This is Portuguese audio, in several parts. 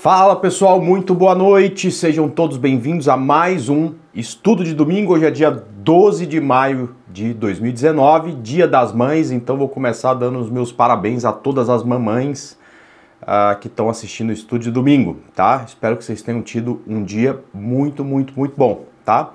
Fala pessoal, muito boa noite, sejam todos bem-vindos a mais um estudo de domingo. Hoje é dia 12 de maio de 2019, dia das mães, então vou começar dando os meus parabéns a todas as mamães uh, que estão assistindo o estudo de domingo, tá? Espero que vocês tenham tido um dia muito, muito, muito bom, tá?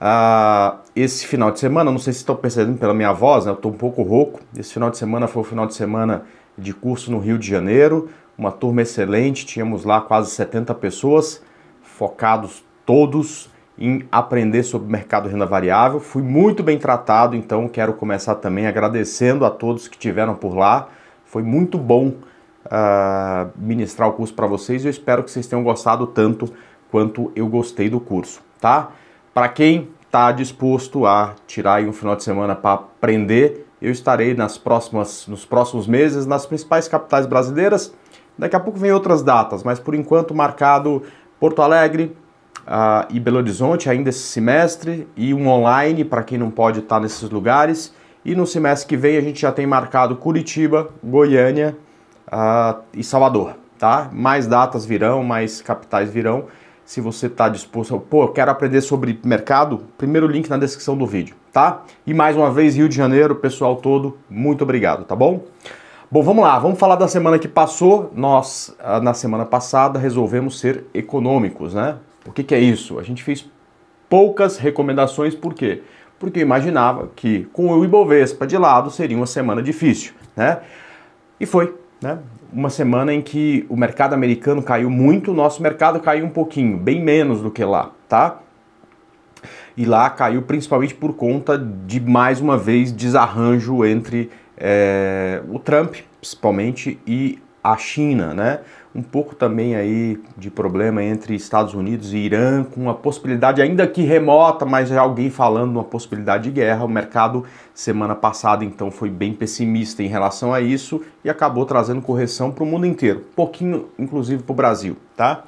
Uh, esse final de semana, não sei se estão percebendo pela minha voz, né? Eu estou um pouco rouco. Esse final de semana foi o final de semana de curso no Rio de Janeiro, uma turma excelente, tínhamos lá quase 70 pessoas, focados todos em aprender sobre mercado renda variável. Fui muito bem tratado, então quero começar também agradecendo a todos que tiveram por lá. Foi muito bom uh, ministrar o curso para vocês e eu espero que vocês tenham gostado tanto quanto eu gostei do curso, tá? Para quem está disposto a tirar um final de semana para aprender, eu estarei nas próximas, nos próximos meses nas principais capitais brasileiras Daqui a pouco vem outras datas, mas por enquanto marcado Porto Alegre uh, e Belo Horizonte ainda esse semestre e um online para quem não pode estar tá nesses lugares. E no semestre que vem a gente já tem marcado Curitiba, Goiânia uh, e Salvador, tá? Mais datas virão, mais capitais virão. Se você está disposto, pô, eu quero aprender sobre mercado, primeiro link na descrição do vídeo, tá? E mais uma vez, Rio de Janeiro, pessoal todo, muito obrigado, tá bom? Bom, vamos lá, vamos falar da semana que passou. Nós, ah, na semana passada, resolvemos ser econômicos, né? O que, que é isso? A gente fez poucas recomendações, por quê? Porque eu imaginava que com o Ibovespa de lado seria uma semana difícil, né? E foi, né? Uma semana em que o mercado americano caiu muito, o nosso mercado caiu um pouquinho, bem menos do que lá, tá? E lá caiu principalmente por conta de mais uma vez desarranjo entre é, o Trump, principalmente, e a China, né? Um pouco também aí de problema entre Estados Unidos e Irã, com uma possibilidade, ainda que remota, mas é alguém falando uma possibilidade de guerra. O mercado, semana passada, então, foi bem pessimista em relação a isso e acabou trazendo correção para o mundo inteiro, pouquinho, inclusive, para o Brasil, tá?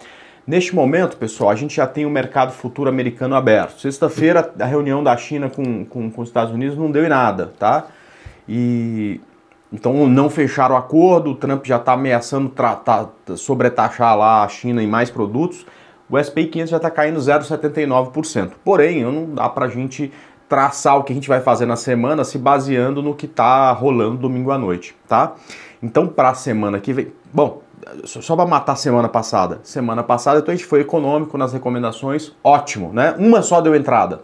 Neste momento, pessoal, a gente já tem o mercado futuro americano aberto. Sexta-feira, a reunião da China com, com, com os Estados Unidos não deu em nada, tá? E então não fecharam o acordo, o Trump já está ameaçando tratar, tá, sobretaxar lá a China em mais produtos. O S&P 500 já está caindo 0,79%. Porém, não dá para a gente traçar o que a gente vai fazer na semana se baseando no que está rolando domingo à noite, tá? Então, para a semana que vem... Bom, só para matar a semana passada. Semana passada, então a gente foi econômico nas recomendações, ótimo, né? Uma só deu entrada.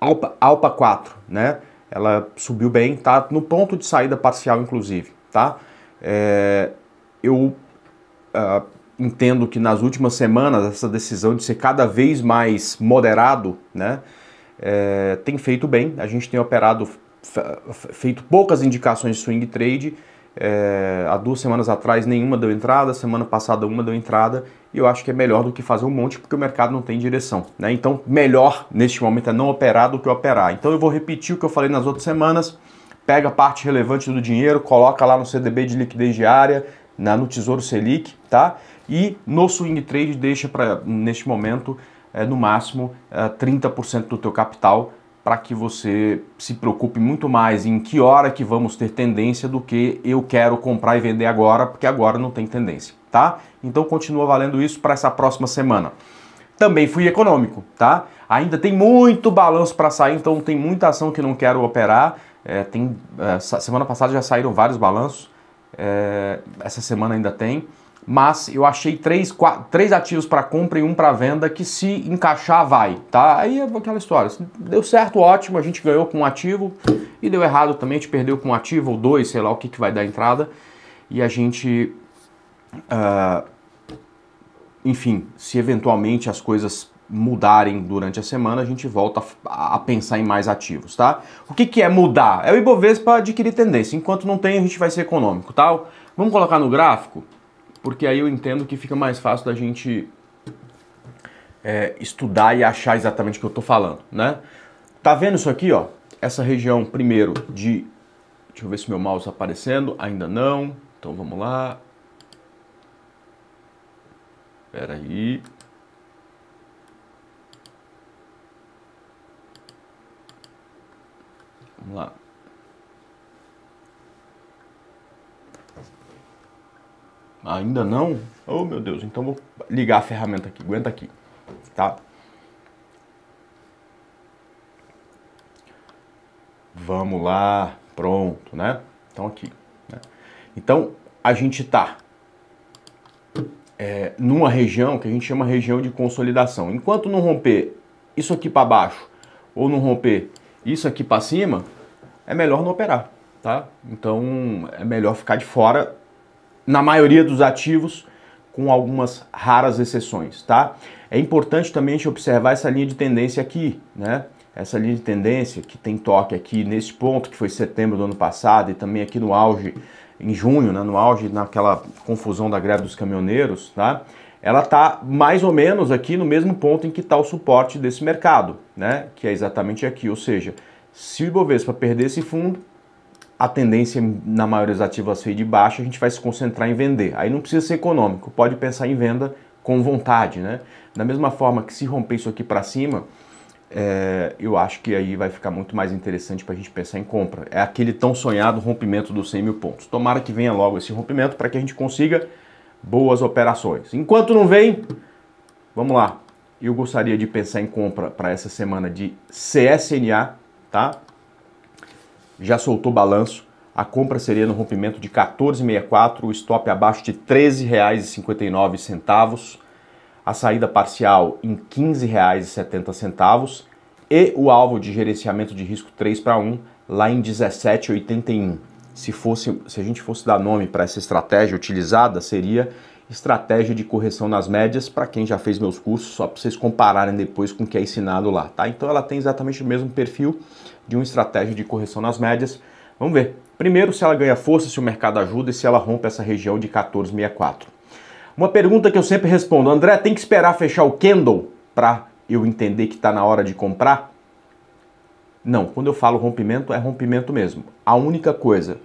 Alpa, Alpa 4, né? ela subiu bem, tá no ponto de saída parcial, inclusive, tá? É, eu uh, entendo que nas últimas semanas essa decisão de ser cada vez mais moderado, né, é, tem feito bem. A gente tem operado, feito poucas indicações de swing trade é, há duas semanas atrás nenhuma deu entrada, semana passada uma deu entrada, e eu acho que é melhor do que fazer um monte porque o mercado não tem direção. Né? Então, melhor neste momento é não operar do que operar. Então, eu vou repetir o que eu falei nas outras semanas: pega a parte relevante do dinheiro, coloca lá no CDB de liquidez diária, na, no Tesouro Selic, tá? E no swing trade deixa para neste momento é, no máximo é, 30% do teu capital para que você se preocupe muito mais em que hora que vamos ter tendência do que eu quero comprar e vender agora, porque agora não tem tendência, tá? Então continua valendo isso para essa próxima semana. Também fui econômico, tá? Ainda tem muito balanço para sair, então tem muita ação que não quero operar. É, tem, é, semana passada já saíram vários balanços, é, essa semana ainda tem mas eu achei três, quatro, três ativos para compra e um para venda que se encaixar vai, tá? Aí é aquela história, deu certo, ótimo, a gente ganhou com um ativo e deu errado também, a gente perdeu com um ativo ou dois, sei lá o que, que vai dar entrada e a gente, uh, enfim, se eventualmente as coisas mudarem durante a semana, a gente volta a pensar em mais ativos, tá? O que, que é mudar? É o Ibovespa adquirir tendência, enquanto não tem a gente vai ser econômico, tal. Tá? Vamos colocar no gráfico? porque aí eu entendo que fica mais fácil da gente é, estudar e achar exatamente o que eu estou falando, né? Tá vendo isso aqui, ó? Essa região, primeiro, de... Deixa eu ver se meu mouse está aparecendo. Ainda não. Então, vamos lá. Espera aí. Vamos lá. Ainda não? Oh, meu Deus. Então vou ligar a ferramenta aqui. Aguenta aqui. Tá? Vamos lá. Pronto, né? Então aqui. Né? Então a gente está é, numa região que a gente chama região de consolidação. Enquanto não romper isso aqui para baixo ou não romper isso aqui para cima, é melhor não operar, tá? Então é melhor ficar de fora na maioria dos ativos, com algumas raras exceções, tá? É importante também a gente observar essa linha de tendência aqui, né? Essa linha de tendência que tem toque aqui nesse ponto, que foi setembro do ano passado, e também aqui no auge, em junho, né? No auge, naquela confusão da greve dos caminhoneiros, tá? Ela tá mais ou menos aqui no mesmo ponto em que está o suporte desse mercado, né? Que é exatamente aqui, ou seja, se o Ibovespa perder esse fundo, a tendência na maioria dos ativos a ser de baixa, a gente vai se concentrar em vender. Aí não precisa ser econômico, pode pensar em venda com vontade, né? Da mesma forma que se romper isso aqui para cima, é, eu acho que aí vai ficar muito mais interessante para a gente pensar em compra. É aquele tão sonhado rompimento dos 100 mil pontos. Tomara que venha logo esse rompimento para que a gente consiga boas operações. Enquanto não vem, vamos lá. Eu gostaria de pensar em compra para essa semana de CSNA, tá? já soltou balanço. A compra seria no rompimento de 14,64, o stop abaixo de R$ 13,59, a saída parcial em R$ 15,70 e o alvo de gerenciamento de risco 3 para 1 lá em 17,81. Se fosse, se a gente fosse dar nome para essa estratégia utilizada, seria estratégia de correção nas médias, para quem já fez meus cursos, só para vocês compararem depois com o que é ensinado lá, tá? Então ela tem exatamente o mesmo perfil de uma estratégia de correção nas médias. Vamos ver. Primeiro, se ela ganha força, se o mercado ajuda e se ela rompe essa região de 1464. Uma pergunta que eu sempre respondo, André, tem que esperar fechar o candle para eu entender que está na hora de comprar? Não, quando eu falo rompimento, é rompimento mesmo. A única coisa,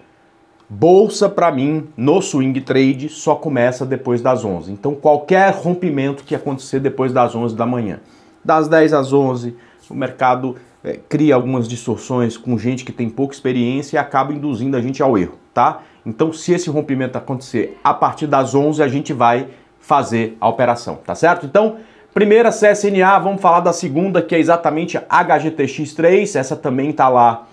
Bolsa para mim no swing trade só começa depois das 11. Então qualquer rompimento que acontecer depois das 11 da manhã, das 10 às 11, o mercado é, cria algumas distorções com gente que tem pouca experiência e acaba induzindo a gente ao erro, tá? Então se esse rompimento acontecer a partir das 11, a gente vai fazer a operação, tá certo? Então Primeira CSNA, vamos falar da segunda, que é exatamente a HGTX3, essa também está lá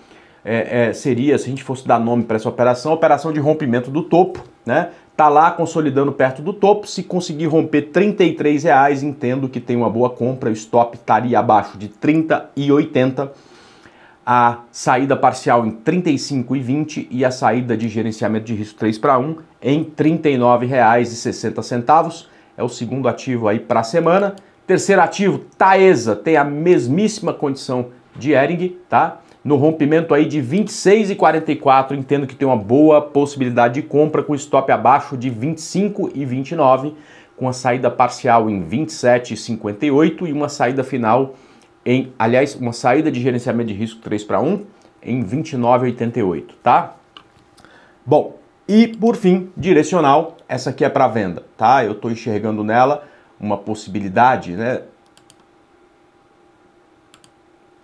é, é, seria, se a gente fosse dar nome para essa operação, operação de rompimento do topo, né? Tá lá consolidando perto do topo. Se conseguir romper R$ reais, entendo que tem uma boa compra. O stop estaria abaixo de 30,80. A saída parcial em 35,20 e a saída de gerenciamento de risco 3 para 1 em R$ 39,60. É o segundo ativo aí para a semana. Terceiro ativo, Taesa, tem a mesmíssima condição de Ering, tá? no rompimento aí de 26,44, entendo que tem uma boa possibilidade de compra com stop abaixo de 25,29, com a saída parcial em 27,58 e uma saída final em, aliás, uma saída de gerenciamento de risco 3 para 1 em 29,88, tá? Bom, e por fim, direcional, essa aqui é para venda, tá? Eu estou enxergando nela uma possibilidade, né?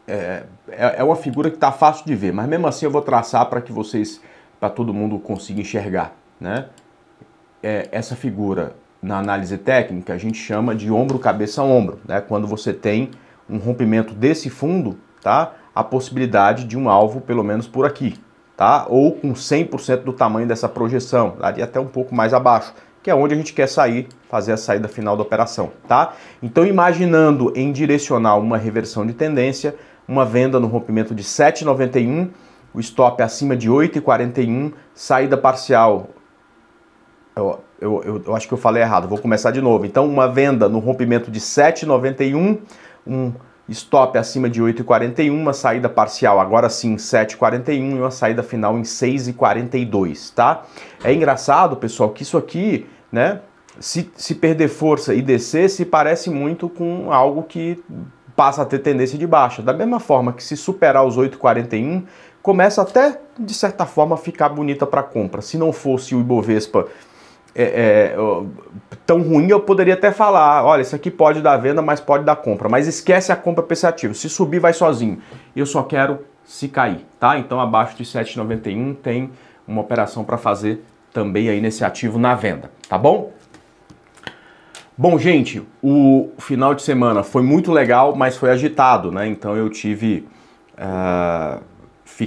É, é, é uma figura que está fácil de ver, mas mesmo assim eu vou traçar para que vocês, para todo mundo consiga enxergar. Né? É, essa figura na análise técnica a gente chama de ombro cabeça ombro, né? Quando você tem um rompimento desse fundo, tá? A possibilidade de um alvo pelo menos por aqui, tá? Ou com 100% do tamanho dessa projeção, ali até um pouco mais abaixo, que é onde a gente quer sair, fazer a saída final da operação, tá? Então imaginando em direcional uma reversão de tendência, uma venda no rompimento de 7,91, o stop acima de 8,41, saída parcial. Eu, eu, eu, acho que eu falei errado, vou começar de novo. Então, uma venda no rompimento de 7,91, um stop acima de 8,41, uma saída parcial agora sim 7,41 e uma saída final em 6,42, tá? É engraçado, pessoal, que isso aqui, né, se, se perder força e descer, se parece muito com algo que passa a ter tendência de baixa. Da mesma forma que se superar os 8,41, começa até, de certa forma, a ficar bonita para compra. Se não fosse o Ibovespa é, é, tão ruim, eu poderia até falar, olha, isso aqui pode dar venda, mas pode dar compra. Mas esquece a compra pensativa. Se subir, vai sozinho. Eu só quero se cair, tá? Então, abaixo de 7,91 tem uma operação para fazer também aí nesse ativo na venda, tá bom? Bom, gente, o final de semana foi muito legal, mas foi agitado, né? Então eu tive. Uh,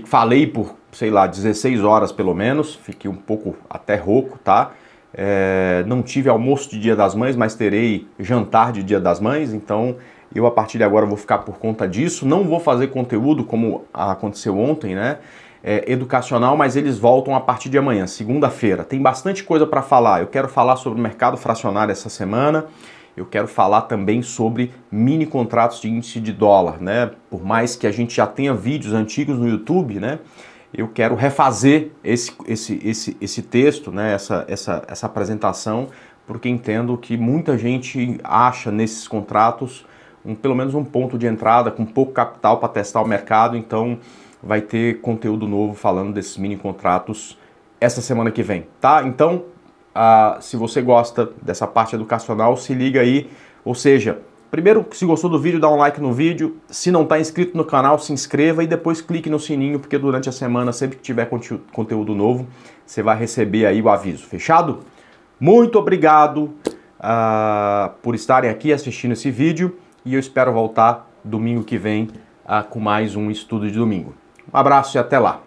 falei por, sei lá, 16 horas pelo menos, fiquei um pouco até rouco, tá? É, não tive almoço de Dia das Mães, mas terei jantar de Dia das Mães, então eu a partir de agora vou ficar por conta disso. Não vou fazer conteúdo como aconteceu ontem, né? é, educacional, mas eles voltam a partir de amanhã, segunda-feira. Tem bastante coisa para falar. Eu quero falar sobre o mercado fracionário essa semana. Eu quero falar também sobre mini contratos de índice de dólar, né? Por mais que a gente já tenha vídeos antigos no YouTube, né? Eu quero refazer esse, esse, esse, esse texto, né? essa, essa, essa apresentação, porque entendo que muita gente acha nesses contratos um, pelo menos um ponto de entrada com pouco capital para testar o mercado. Então, vai ter conteúdo novo falando desses mini contratos essa semana que vem, tá? Então, ah, se você gosta dessa parte educacional, se liga aí. Ou seja, primeiro, se gostou do vídeo, dá um like no vídeo. Se não está inscrito no canal, se inscreva e depois clique no sininho, porque durante a semana, sempre que tiver conteúdo novo, você vai receber aí o aviso. Fechado? Muito obrigado ah, por estarem aqui assistindo esse vídeo e eu espero voltar domingo que vem ah, com mais um estudo de domingo abraço e até lá.